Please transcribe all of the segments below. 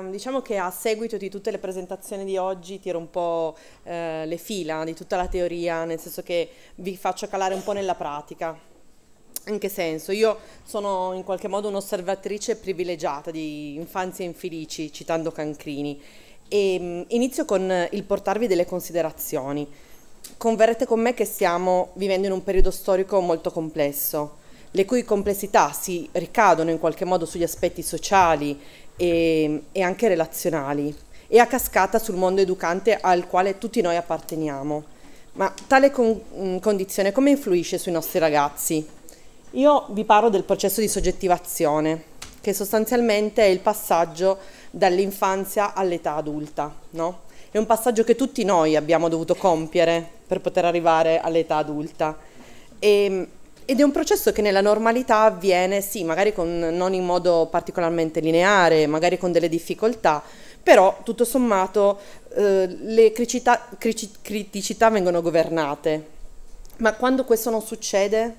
Ehm, diciamo che a seguito di tutte le presentazioni di oggi tiro un po' eh, le fila di tutta la teoria, nel senso che vi faccio calare un po' nella pratica. In che senso? Io sono in qualche modo un'osservatrice privilegiata di infanzie infelici, citando Cancrini, e ehm, inizio con il portarvi delle considerazioni. Converrete con me che stiamo vivendo in un periodo storico molto complesso, le cui complessità si ricadono in qualche modo sugli aspetti sociali e, e anche relazionali e a cascata sul mondo educante al quale tutti noi apparteniamo. Ma tale con mm, condizione come influisce sui nostri ragazzi? Io vi parlo del processo di soggettivazione, che sostanzialmente è il passaggio dall'infanzia all'età adulta, no? È un passaggio che tutti noi abbiamo dovuto compiere per poter arrivare all'età adulta. E ehm, ed è un processo che nella normalità avviene, sì, magari con, non in modo particolarmente lineare, magari con delle difficoltà, però tutto sommato eh, le criticità, criticità vengono governate. Ma quando questo non succede,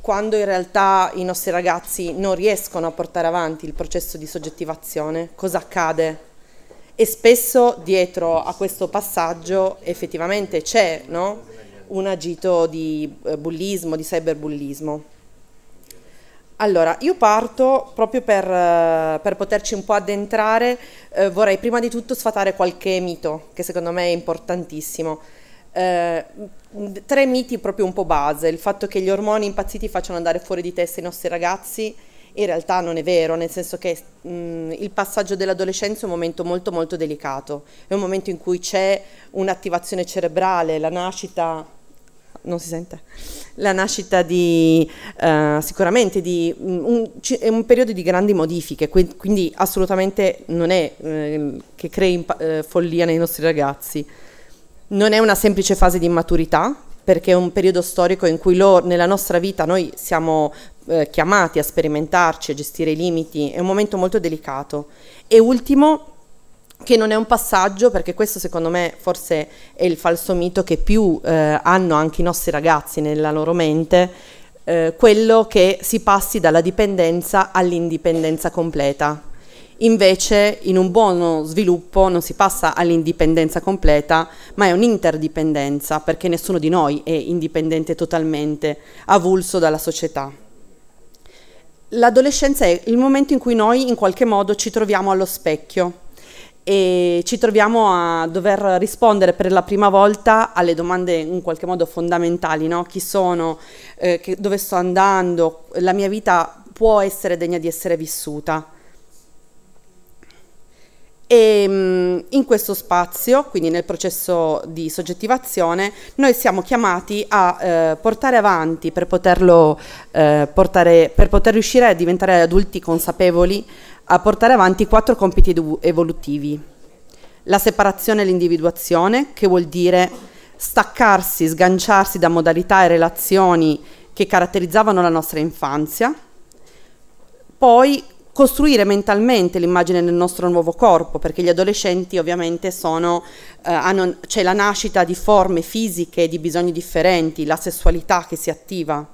quando in realtà i nostri ragazzi non riescono a portare avanti il processo di soggettivazione, cosa accade? E spesso dietro a questo passaggio effettivamente c'è, no? un agito di eh, bullismo, di cyberbullismo. Allora, io parto proprio per, eh, per poterci un po' addentrare, eh, vorrei prima di tutto sfatare qualche mito, che secondo me è importantissimo. Eh, tre miti proprio un po' base, il fatto che gli ormoni impazziti facciano andare fuori di testa i nostri ragazzi, in realtà non è vero, nel senso che mh, il passaggio dell'adolescenza è un momento molto molto delicato, è un momento in cui c'è un'attivazione cerebrale, la nascita non si sente, la nascita di, uh, sicuramente di un, è un periodo di grandi modifiche, quindi assolutamente non è eh, che crei eh, follia nei nostri ragazzi. Non è una semplice fase di immaturità, perché è un periodo storico in cui lo, nella nostra vita noi siamo eh, chiamati a sperimentarci, a gestire i limiti, è un momento molto delicato. E ultimo, che non è un passaggio, perché questo secondo me forse è il falso mito che più eh, hanno anche i nostri ragazzi nella loro mente, eh, quello che si passi dalla dipendenza all'indipendenza completa. Invece in un buono sviluppo non si passa all'indipendenza completa, ma è un'interdipendenza, perché nessuno di noi è indipendente totalmente, avulso dalla società. L'adolescenza è il momento in cui noi in qualche modo ci troviamo allo specchio e ci troviamo a dover rispondere per la prima volta alle domande in qualche modo fondamentali, no? chi sono, eh, che, dove sto andando, la mia vita può essere degna di essere vissuta. E ehm, in questo spazio, quindi nel processo di soggettivazione, noi siamo chiamati a eh, portare avanti per poterlo eh, portare, per poter riuscire a diventare adulti consapevoli, a portare avanti quattro compiti evolutivi. La separazione e l'individuazione, che vuol dire staccarsi, sganciarsi da modalità e relazioni che caratterizzavano la nostra infanzia, poi costruire mentalmente l'immagine del nostro nuovo corpo, perché gli adolescenti ovviamente sono, eh, c'è la nascita di forme fisiche, di bisogni differenti, la sessualità che si attiva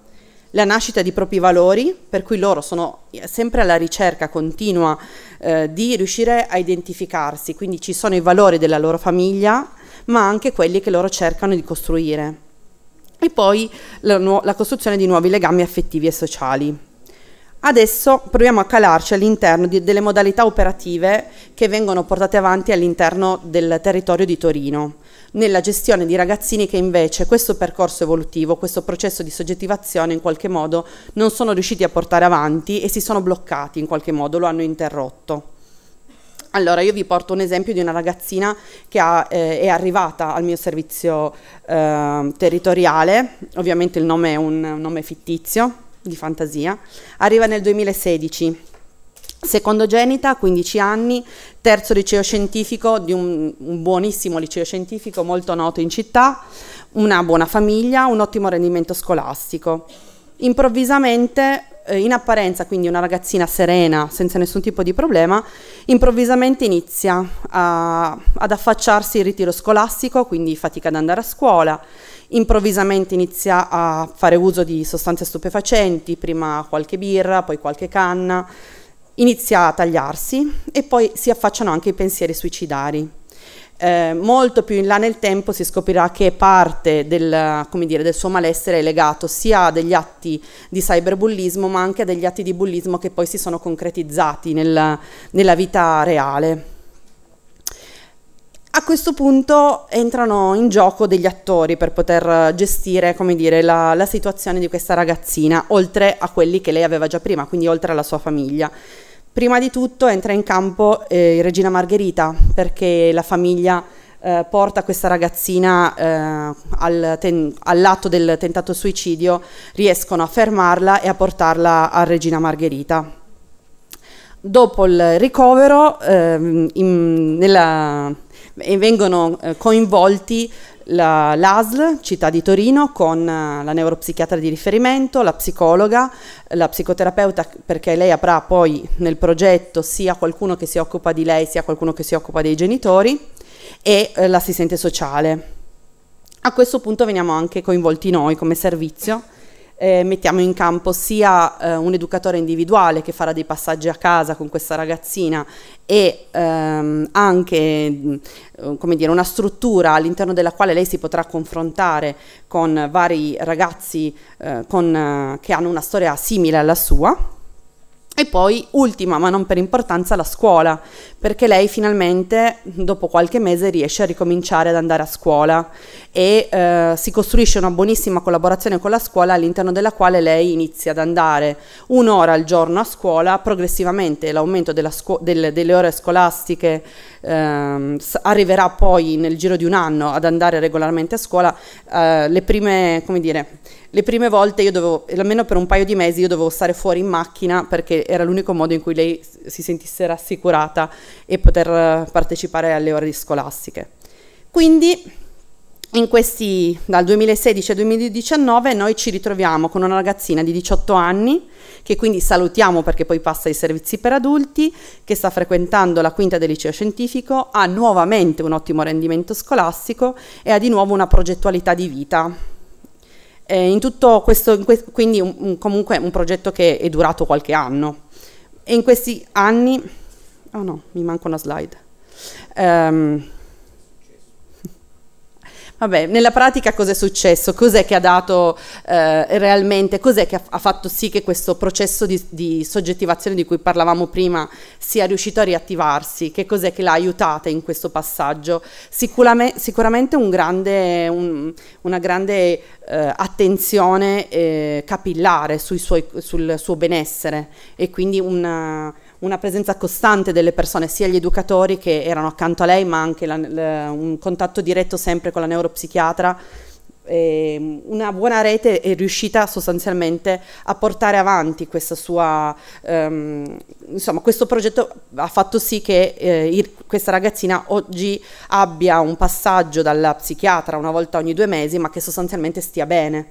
la nascita di propri valori, per cui loro sono eh, sempre alla ricerca continua eh, di riuscire a identificarsi, quindi ci sono i valori della loro famiglia, ma anche quelli che loro cercano di costruire. E poi la, la costruzione di nuovi legami affettivi e sociali. Adesso proviamo a calarci all'interno delle modalità operative che vengono portate avanti all'interno del territorio di Torino nella gestione di ragazzini che invece questo percorso evolutivo, questo processo di soggettivazione in qualche modo non sono riusciti a portare avanti e si sono bloccati in qualche modo, lo hanno interrotto. Allora io vi porto un esempio di una ragazzina che ha, eh, è arrivata al mio servizio eh, territoriale, ovviamente il nome è un, un nome fittizio, di fantasia, arriva nel 2016 Secondogenita, 15 anni, terzo liceo scientifico di un, un, buonissimo liceo scientifico molto noto in città, una buona famiglia, un ottimo rendimento scolastico. Improvvisamente, eh, in apparenza quindi una ragazzina serena, senza nessun tipo di problema, improvvisamente inizia a, ad affacciarsi il ritiro scolastico, quindi fatica ad andare a scuola, improvvisamente inizia a fare uso di sostanze stupefacenti, prima qualche birra, poi qualche canna, inizia a tagliarsi e poi si affacciano anche i pensieri suicidari. Eh, molto più in là nel tempo si scoprirà che parte del, dire, del suo malessere è legato sia a degli atti di cyberbullismo ma anche a degli atti di bullismo che poi si sono concretizzati nel, nella vita reale. A questo punto entrano in gioco degli attori per poter gestire dire, la, la situazione di questa ragazzina, oltre a quelli che lei aveva già prima, quindi oltre alla sua famiglia. Prima di tutto entra in campo eh, Regina Margherita perché la famiglia eh, porta questa ragazzina eh, al all'atto del tentato suicidio, riescono a fermarla e a portarla a Regina Margherita. Dopo il ricovero, ehm, in, nella, vengono eh, coinvolti la, l'ASL città di Torino con eh, la neuropsichiatra di riferimento, la psicologa, la psicoterapeuta perché lei avrà poi nel progetto sia qualcuno che si occupa di lei sia qualcuno che si occupa dei genitori e eh, l'assistente sociale. A questo punto veniamo anche coinvolti noi come servizio. Eh, mettiamo in campo sia eh, un educatore individuale che farà dei passaggi a casa con questa ragazzina e ehm, anche dire, una struttura all'interno della quale lei si potrà confrontare con vari ragazzi eh, con, eh, che hanno una storia simile alla sua e poi, ultima ma non per importanza, la scuola, perché lei finalmente, dopo qualche mese, riesce a ricominciare ad andare a scuola e eh, si costruisce una buonissima collaborazione con la scuola all'interno della quale lei inizia ad andare un'ora al giorno a scuola, progressivamente l'aumento scu del, delle ore scolastiche eh, arriverà poi nel giro di un anno ad andare regolarmente a scuola, eh, le prime, come dire, le prime volte io dovevo, almeno per un paio di mesi, io dovevo stare fuori in macchina perché era l'unico modo in cui lei si sentisse rassicurata e poter eh, partecipare alle ore scolastiche. Quindi questi, dal 2016 al 2019 noi ci ritroviamo con una ragazzina di 18 anni che quindi salutiamo perché poi passa ai servizi per adulti, che sta frequentando la quinta del liceo scientifico, ha nuovamente un ottimo rendimento scolastico e ha di nuovo una progettualità di vita eh, in tutto questo, in que quindi un, un, comunque un progetto che è durato qualche anno. E in questi anni, oh no, mi manca una slide. Um, Vabbè, nella pratica cos'è successo? Cos'è che ha dato eh, realmente, cos'è che ha, ha, fatto sì che questo processo di, di, soggettivazione di cui parlavamo prima sia riuscito a riattivarsi? Che cos'è che l'ha aiutata in questo passaggio? Sicurame, sicuramente un grande, un, una grande eh, attenzione eh, capillare sui suoi, sul suo benessere e quindi una una presenza costante delle persone, sia gli educatori che erano accanto a lei, ma anche la, la, un contatto diretto sempre con la neuropsichiatra. E ehm, una buona rete è riuscita sostanzialmente a portare avanti sua, um, insomma, questo progetto ha fatto sì che eh, questa ragazzina oggi abbia un passaggio dalla psichiatra una volta ogni due mesi, ma che sostanzialmente stia bene.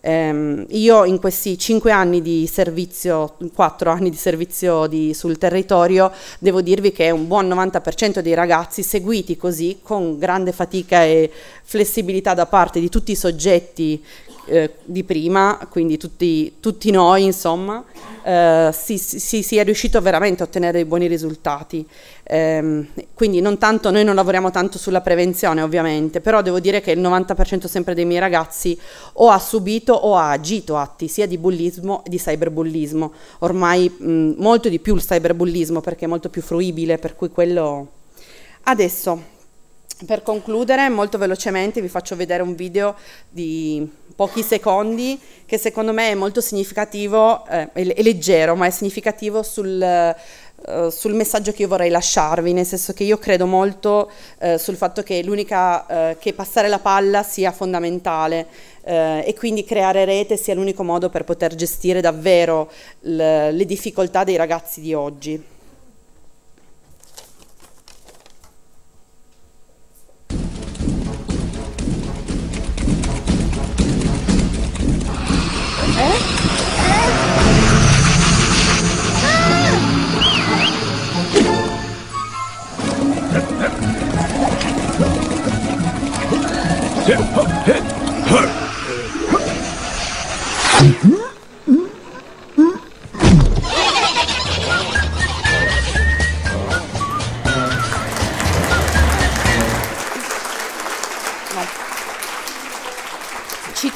Ehm, io in questi cinque anni di servizio, quattro anni di servizio di, sul territorio, devo dirvi che un buon 90% dei ragazzi seguiti così, con grande fatica e flessibilità da parte di tutti i soggetti eh, di prima, quindi tutti, tutti noi insomma, eh, si, si, si, è riuscito veramente a ottenere dei buoni risultati. Ehm, quindi non tanto, noi non lavoriamo tanto sulla prevenzione ovviamente, però devo dire che il 90% sempre dei miei ragazzi o ha subito o ha agito atti sia di bullismo che di cyberbullismo. Ormai mh, mm, molto di più il cyberbullismo perché è molto più fruibile, per cui quello... Adesso per concludere, molto velocemente vi faccio vedere un video di pochi secondi che secondo me è molto significativo, eh, è, leggero, ma è significativo sul, eh, sul, messaggio che io vorrei lasciarvi, nel senso che io credo molto eh, sul fatto che l'unica eh, che passare la palla sia fondamentale eh, e quindi creare rete sia l'unico modo per poter gestire davvero le difficoltà dei ragazzi di oggi.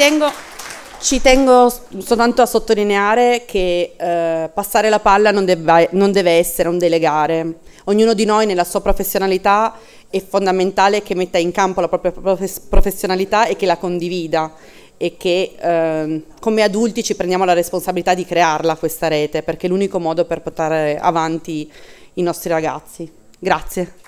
tengo, ci tengo soltanto a sottolineare che eh, passare la palla non deve, non deve essere un delegare. Ognuno di noi nella sua professionalità è fondamentale che metta in campo la propria professionalità e che la condivida e che eh, come adulti ci prendiamo la responsabilità di crearla questa rete perché è l'unico modo per portare avanti i nostri ragazzi. Grazie.